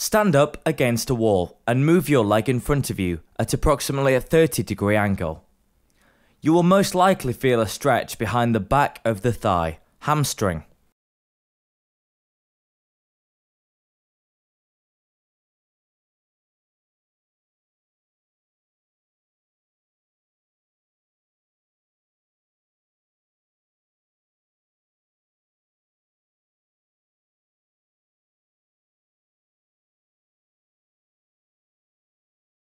Stand up against a wall and move your leg in front of you at approximately a 30 degree angle. You will most likely feel a stretch behind the back of the thigh, hamstring.